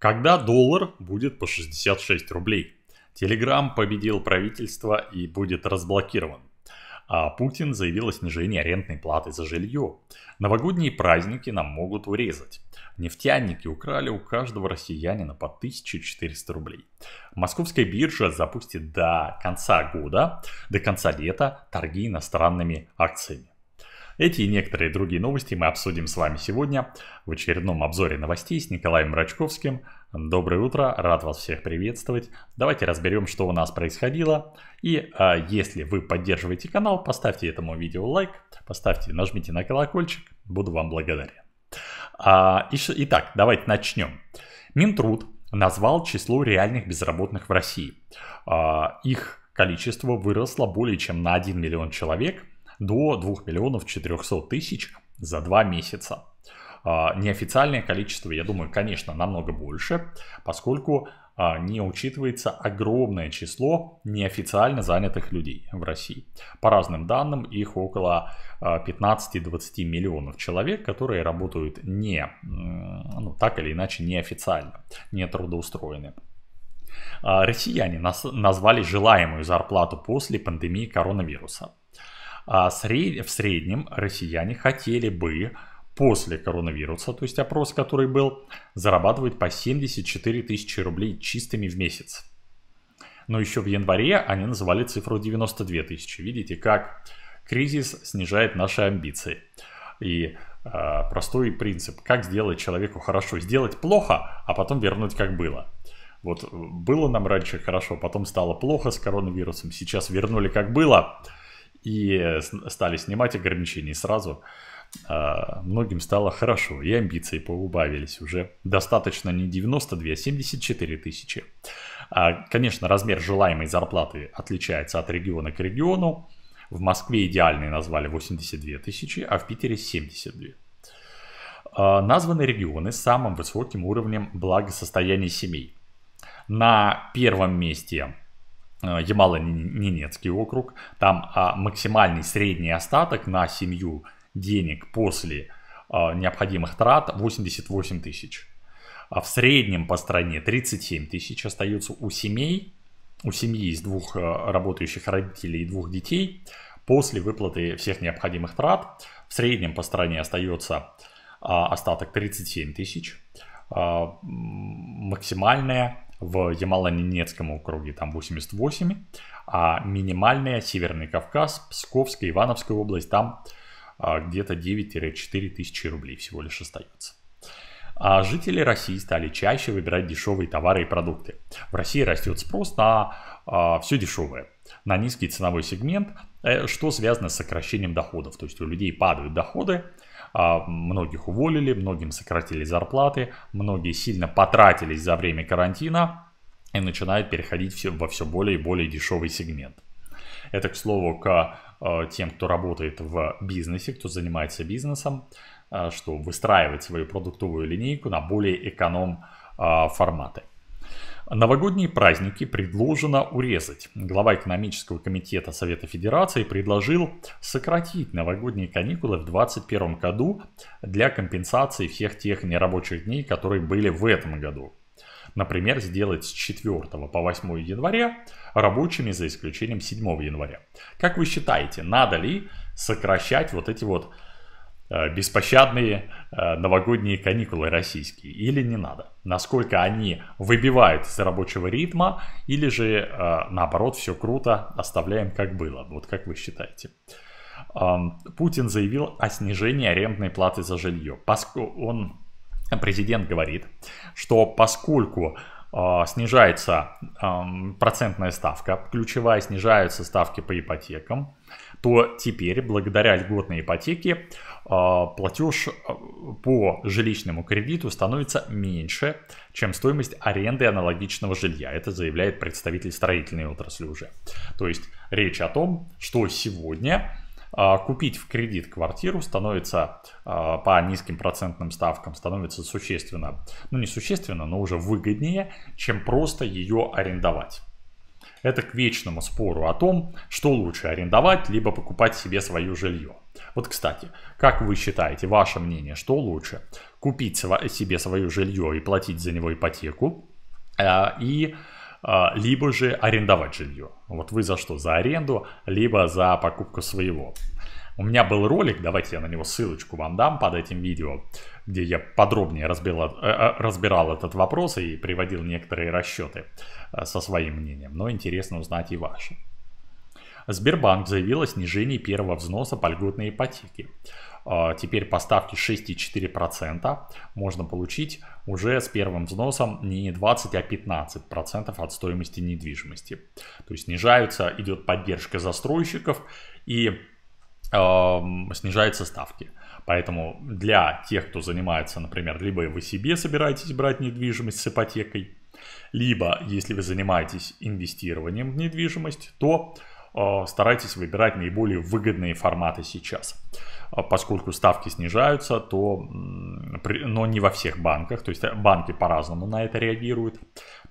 Когда доллар будет по 66 рублей? Телеграм победил правительство и будет разблокирован. А Путин заявил о снижении арендной платы за жилье. Новогодние праздники нам могут урезать. Нефтяники украли у каждого россиянина по 1400 рублей. Московская биржа запустит до конца года, до конца лета торги иностранными акциями. Эти и некоторые другие новости мы обсудим с вами сегодня в очередном обзоре новостей с Николаем Рачковским. Доброе утро, рад вас всех приветствовать. Давайте разберем, что у нас происходило. И а, если вы поддерживаете канал, поставьте этому видео лайк, поставьте, нажмите на колокольчик, буду вам благодарен. А, и, итак, давайте начнем. Минтруд назвал число реальных безработных в России. А, их количество выросло более чем на 1 миллион человек до 2 миллионов 400 тысяч за 2 месяца. А, неофициальное количество, я думаю, конечно, намного больше, поскольку а, не учитывается огромное число неофициально занятых людей в России. По разным данным, их около 15-20 а, миллионов человек, которые работают не, ну, так или иначе неофициально, не трудоустроены. Россияне назвали желаемую зарплату после пандемии коронавируса а сред... в среднем россияне хотели бы после коронавируса, то есть опрос, который был, зарабатывать по 74 тысячи рублей чистыми в месяц. Но еще в январе они называли цифру 92 тысячи. Видите, как кризис снижает наши амбиции. И э, простой принцип, как сделать человеку хорошо. Сделать плохо, а потом вернуть как было. Вот э, было нам раньше хорошо, потом стало плохо с коронавирусом, сейчас вернули как было – и э, стали снимать ограничений сразу, а, многим стало хорошо, и амбиции поубавились уже. Достаточно не 92, а 74 тысячи. А, конечно, размер желаемой зарплаты отличается от региона к региону. В Москве идеальные назвали 82 тысячи, а в Питере 72. А, названы регионы с самым высоким уровнем благосостояния семей. На первом месте Э, Ямало-Ненецкий округ. Там а, максимальный средний остаток на семью денег после э, необходимых трат 88 тысяч. А в среднем по стране 37 тысяч остается у семей, у семьи из двух э, работающих родителей и двух детей после выплаты всех необходимых трат. В среднем по стране остается а, остаток 37 тысяч. А, максимальная в Ямало-Ненецком округе там 88, а минимальная Северный Кавказ, Псковская, Ивановская область, там а, где-то 9-4 тысячи рублей всего лишь остается. А жители России стали чаще выбирать дешевые товары и продукты. В России растет спрос на а, все дешевое, на низкий ценовой сегмент, э, что связано с сокращением доходов. То есть у людей падают доходы, а, многих уволили, многим сократили зарплаты, многие сильно потратились за время карантина и начинают переходить во все более и более дешевый сегмент. Это, к слову, к а, тем, кто работает в бизнесе, кто занимается бизнесом, а, что выстраивать свою продуктовую линейку на более эконом форматы. Новогодние праздники предложено урезать. Глава экономического комитета Совета Федерации предложил сократить новогодние каникулы в 2021 году для компенсации всех тех нерабочих дней, которые были в этом году. Например, сделать с 4 по 8 января рабочими за исключением 7 января. Как вы считаете, надо ли сокращать вот эти вот Э, беспощадные э, новогодние каникулы российские или не надо? Насколько они выбивают из рабочего ритма или же э, наоборот все круто, оставляем как было? Вот как вы считаете? Путин заявил о снижении арендной платы за жилье. он, президент говорит, что поскольку снижается процентная ставка, ключевая снижаются ставки по ипотекам, то теперь, благодаря льготной ипотеке, а, платеж а, по жилищному кредиту становится меньше, чем стоимость аренды аналогичного жилья. Это заявляет представитель строительной отрасли уже. То есть речь о том, что сегодня а, купить в кредит квартиру становится по низким процентным ставкам, становится существенно, ну не существенно, но уже выгоднее, чем просто ее арендовать это к вечному спору о том, что лучше арендовать, либо покупать себе свое жилье. Вот, кстати, как вы считаете, ваше мнение, что лучше? Купить себе свое жилье и платить за него ипотеку, э, и э, либо же арендовать жилье. Вот вы за что? За аренду, либо за покупку своего. У меня был ролик, давайте я на него ссылочку вам дам под этим видео, где я подробнее разбирал, э, э, разбирал этот вопрос и приводил некоторые расчеты э, со своим мнением, но интересно узнать и ваши. Сбербанк заявил о снижении первого взноса по льготной ипотеке. А, теперь по ставке 6,4% можно получить уже с первым взносом не 20, а 15% от стоимости недвижимости. То есть снижаются, идет поддержка застройщиков и снижаются ставки. Поэтому для тех, кто занимается, например, либо вы себе собираетесь брать недвижимость с ипотекой, либо если вы занимаетесь инвестированием в недвижимость, то э, старайтесь выбирать наиболее выгодные форматы сейчас. А поскольку ставки снижаются, то, но не во всех банках, то есть э, банки по-разному на это реагируют,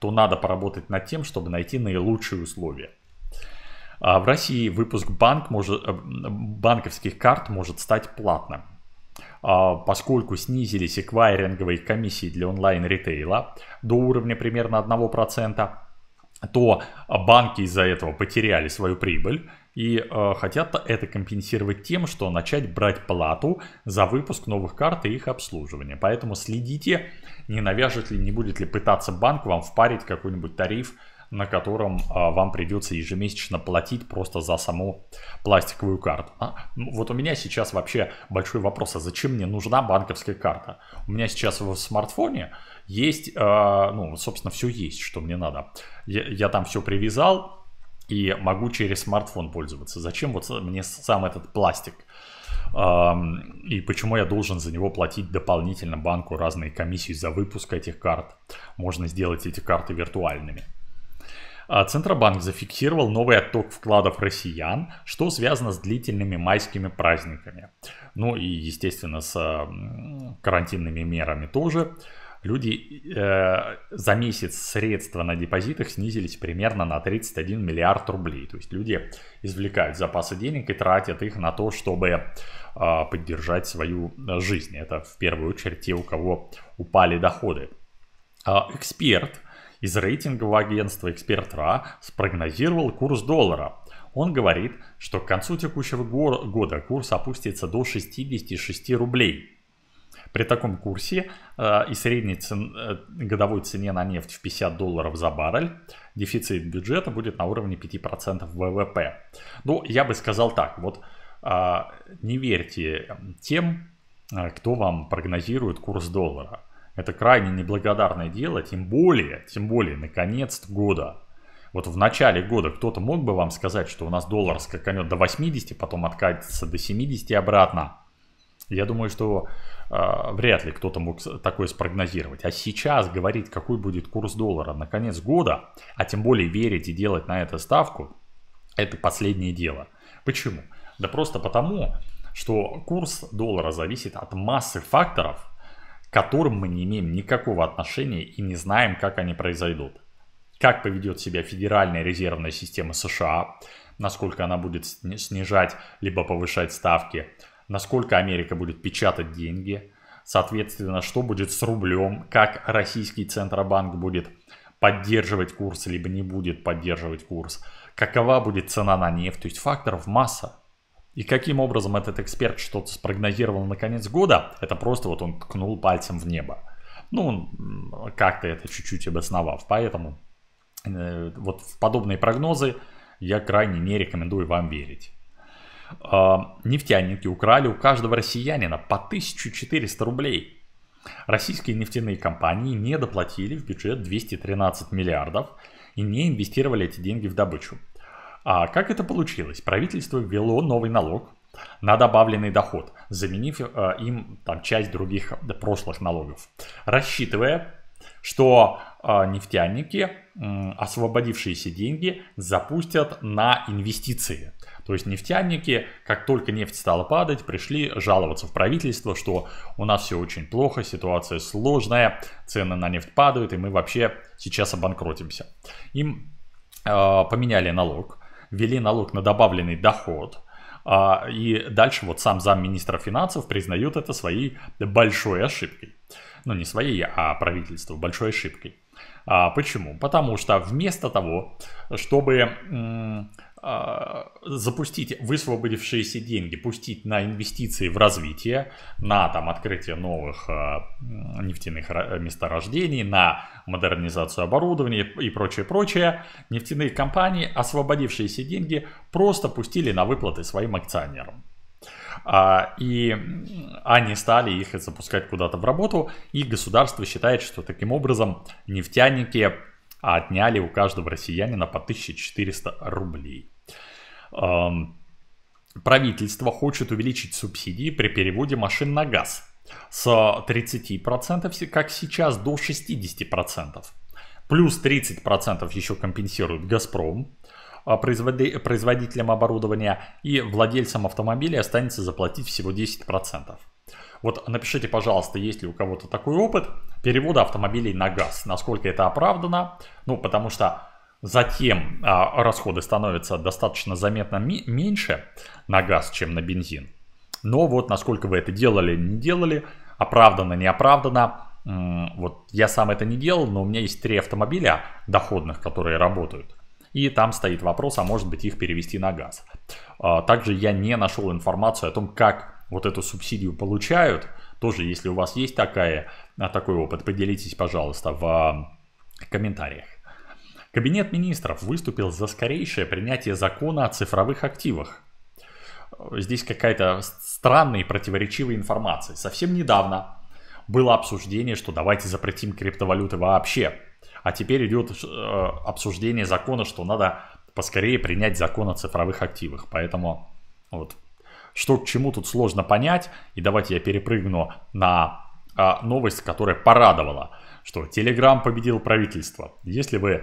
то надо поработать над тем, чтобы найти наилучшие условия. А в России выпуск банк может, э, банковских карт может стать платным. А поскольку снизились эквайринговые комиссии для онлайн-ритейла до уровня примерно 1%, то банки из-за этого потеряли свою прибыль и э, хотят это компенсировать тем, что начать брать плату за выпуск новых карт и их обслуживание. Поэтому следите, не навяжет ли, не будет ли пытаться банк вам впарить какой-нибудь тариф на котором а, вам придется ежемесячно платить просто за саму пластиковую карту. А? Ну, вот у меня сейчас вообще большой вопрос, а зачем мне нужна банковская карта? У меня сейчас в смартфоне есть, а, ну, собственно, все есть, что мне надо. Я, я там все привязал и могу через смартфон пользоваться. Зачем вот мне сам этот пластик? и почему я должен за него платить дополнительно банку разные комиссии за выпуск этих карт. Можно сделать эти карты виртуальными. А Центробанк зафиксировал новый отток вкладов россиян, что связано с длительными майскими праздниками. Ну и, естественно, с карантинными мерами тоже. Люди э, за месяц средства на депозитах снизились примерно на 31 миллиард рублей. То есть люди извлекают запасы денег и тратят их на то, чтобы э, поддержать свою жизнь. Это в первую очередь те, у кого упали доходы. Э, эксперт из рейтингового агентства «Эксперт РА» спрогнозировал курс доллара. Он говорит, что к концу текущего года курс опустится до 66 рублей. При таком курсе э, и средней цен, э, годовой цене на нефть в 50 долларов за баррель дефицит бюджета будет на уровне 5% ВВП. Ну, я бы сказал так, вот э, не верьте тем, э, кто вам прогнозирует курс доллара. Это крайне неблагодарное дело, тем более, тем более, наконец года. Вот в начале года кто-то мог бы вам сказать, что у нас доллар скаканет до 80, потом откатится до 70 и обратно. Я думаю, что э, вряд ли кто-то мог такое спрогнозировать. А сейчас говорить, какой будет курс доллара на конец года, а тем более верить и делать на это ставку, это последнее дело. Почему? Да просто потому, что курс доллара зависит от массы факторов, к которым мы не имеем никакого отношения и не знаем, как они произойдут. Как поведет себя Федеральная резервная система США, насколько она будет снижать либо повышать ставки, насколько Америка будет печатать деньги, соответственно, что будет с рублем, как российский Центробанк будет поддерживать курс, либо не будет поддерживать курс, какова будет цена на нефть, то есть факторов масса. И каким образом этот эксперт что-то спрогнозировал на конец года, это просто вот он ткнул пальцем в небо. Ну, как-то это чуть-чуть обосновав. Поэтому э, вот в подобные прогнозы я крайне не рекомендую вам верить. Э, нефтяники украли у каждого россиянина по 1400 рублей. Российские нефтяные компании не доплатили в бюджет 213 миллиардов и не инвестировали эти деньги в добычу. А как это получилось? Правительство ввело новый налог на добавленный доход, заменив э, им там, часть других прошлых налогов, рассчитывая, что э, нефтяники э, освободившиеся деньги запустят на инвестиции. То есть нефтяники, как только нефть стала падать, пришли жаловаться в правительство, что у нас все очень плохо, ситуация сложная, цены на нефть падают, и мы вообще сейчас обанкротимся. Им э, поменяли налог, ввели налог на добавленный доход. А, и дальше вот сам замминистра финансов признают это своей большой ошибкой. Ну, не своей, а правительству большой ошибкой. А почему? Потому что вместо того, чтобы а, запустить высвободившиеся деньги, пустить на инвестиции в развитие, на там, открытие новых а, нефтяных месторождений, на модернизацию оборудования и прочее, прочее, нефтяные компании, освободившиеся деньги, просто пустили на выплаты своим акционерам. А, и они стали их запускать куда-то в работу, и государство считает, что таким образом нефтяники а отняли у каждого россиянина по 1400 рублей. Правительство хочет увеличить субсидии при переводе машин на газ с 30%, как сейчас, до 60%. Плюс 30% еще компенсирует «Газпром», а, производителям оборудования и владельцам автомобилей останется заплатить всего 10%. Вот напишите, пожалуйста, есть ли у кого-то такой опыт перевода автомобилей на газ, насколько это оправдано, ну, потому что затем а, расходы становятся достаточно заметно меньше на газ, чем на бензин. Но вот насколько вы это делали, не делали, оправдано, не оправдано, вот я сам это не делал, но у меня есть три автомобиля доходных, которые работают. И там стоит вопрос, а может быть их перевести на газ. А, также я не нашел информацию о том, как вот эту субсидию получают. Тоже, если у вас есть такая, а, такой опыт, поделитесь, пожалуйста, в а, комментариях. Кабинет министров выступил за скорейшее принятие закона о цифровых активах. Здесь какая-то странная и противоречивая информация. Совсем недавно было обсуждение, что давайте запретим криптовалюты вообще. А теперь идет э, обсуждение закона, что надо поскорее принять закон о цифровых активах. Поэтому вот что к чему тут сложно понять. И давайте я перепрыгну на а, новость, которая порадовала что Telegram победил правительство. Если вы э,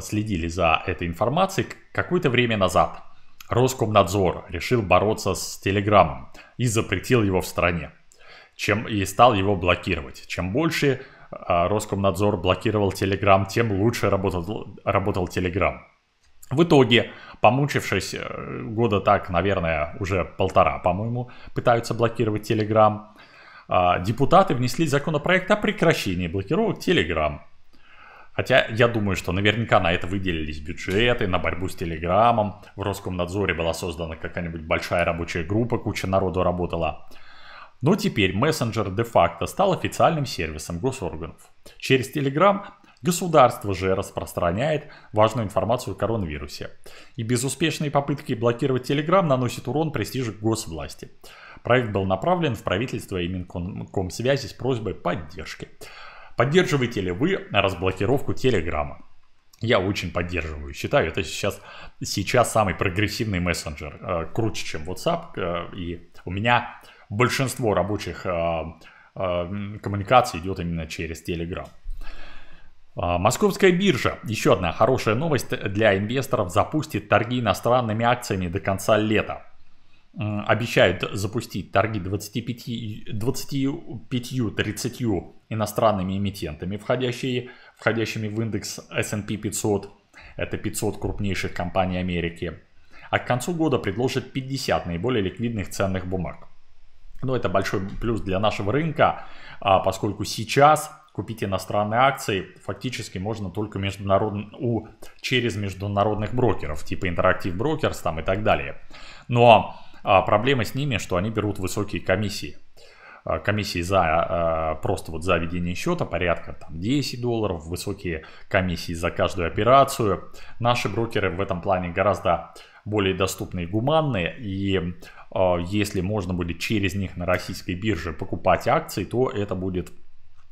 следили за этой информацией, какое-то время назад Роскомнадзор решил бороться с Telegram и запретил его в стране, чем и стал его блокировать. Чем больше э, Роскомнадзор блокировал Telegram, тем лучше работал, работал Telegram. В итоге, помучившись э, года так, наверное, уже полтора, по-моему, пытаются блокировать Telegram, а, депутаты внесли законопроект о прекращении блокировок Telegram. Хотя я думаю, что наверняка на это выделились бюджеты, на борьбу с Телеграмом. В Роскомнадзоре была создана какая-нибудь большая рабочая группа, куча народу работала. Но теперь мессенджер де-факто стал официальным сервисом госорганов. Через Telegram Государство же распространяет важную информацию о коронавирусе. И безуспешные попытки блокировать Телеграм наносят урон престижу госвласти. Проект был направлен в правительство и Минкомсвязи с просьбой поддержки. Поддерживаете ли вы разблокировку Телеграма? Я очень поддерживаю, считаю, это сейчас, сейчас самый прогрессивный мессенджер, э, круче, чем WhatsApp. Э, и у меня большинство рабочих э, э коммуникаций идет именно через Telegram. А, московская биржа. Еще одна хорошая новость для инвесторов. Запустит торги иностранными акциями до конца лета. Обещают запустить торги 25-30 иностранными эмитентами, входящие, входящими в индекс S&P 500. Это 500 крупнейших компаний Америки. А к концу года предложат 50 наиболее ликвидных ценных бумаг. Но ну, это большой плюс для нашего рынка, а, поскольку сейчас купить иностранные акции фактически можно только международ... у... через международных брокеров, типа Interactive Brokers там и так далее. Но ну, а, а, проблема с ними, что они берут высокие комиссии. А, комиссии за а, просто вот за ведение счета порядка там 10 долларов, высокие комиссии за каждую операцию. Наши брокеры в этом плане гораздо более доступные и гуманные. И э, если можно будет через них на российской бирже покупать акции, то это будет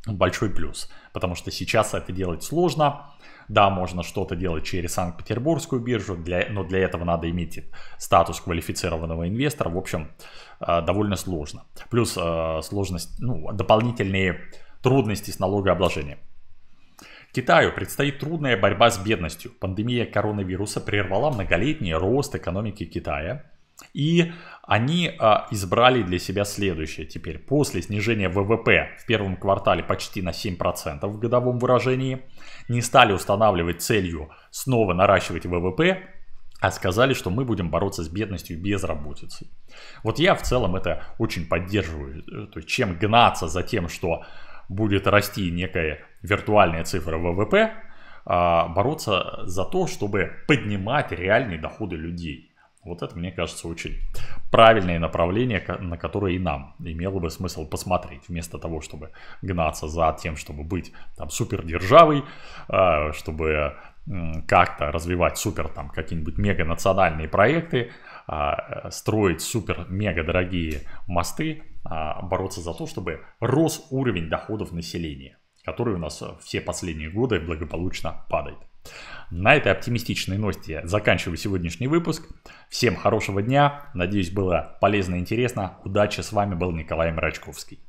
большой плюс, потому что сейчас это делать сложно. Да, можно что-то делать через Санкт-Петербургскую биржу, для, но для этого надо иметь статус квалифицированного инвестора. В общем, э, довольно сложно. Плюс э, сложность, ну, дополнительные трудности с налогообложением. Китаю предстоит трудная борьба с бедностью. Пандемия коронавируса прервала многолетний рост экономики Китая – и они а, избрали для себя следующее теперь. После снижения ВВП в первом квартале почти на 7% в годовом выражении, не стали устанавливать целью снова наращивать ВВП, а сказали, что мы будем бороться с бедностью и безработицей. Вот я в целом это очень поддерживаю. То есть чем гнаться за тем, что будет расти некая виртуальная цифра ВВП, а, бороться за то, чтобы поднимать реальные доходы людей. Вот это, мне кажется, очень правильное направление, на которое и нам имело бы смысл посмотреть, вместо того, чтобы гнаться за тем, чтобы быть там супердержавой, а, чтобы как-то развивать супер там какие-нибудь мега-национальные проекты, а, строить супер-мега дорогие мосты, а, бороться за то, чтобы рос уровень доходов населения, который у нас все последние годы благополучно падает. На этой оптимистичной ноте заканчиваю сегодняшний выпуск. Всем хорошего дня. Надеюсь, было полезно и интересно. Удачи. С вами был Николай Мрачковский.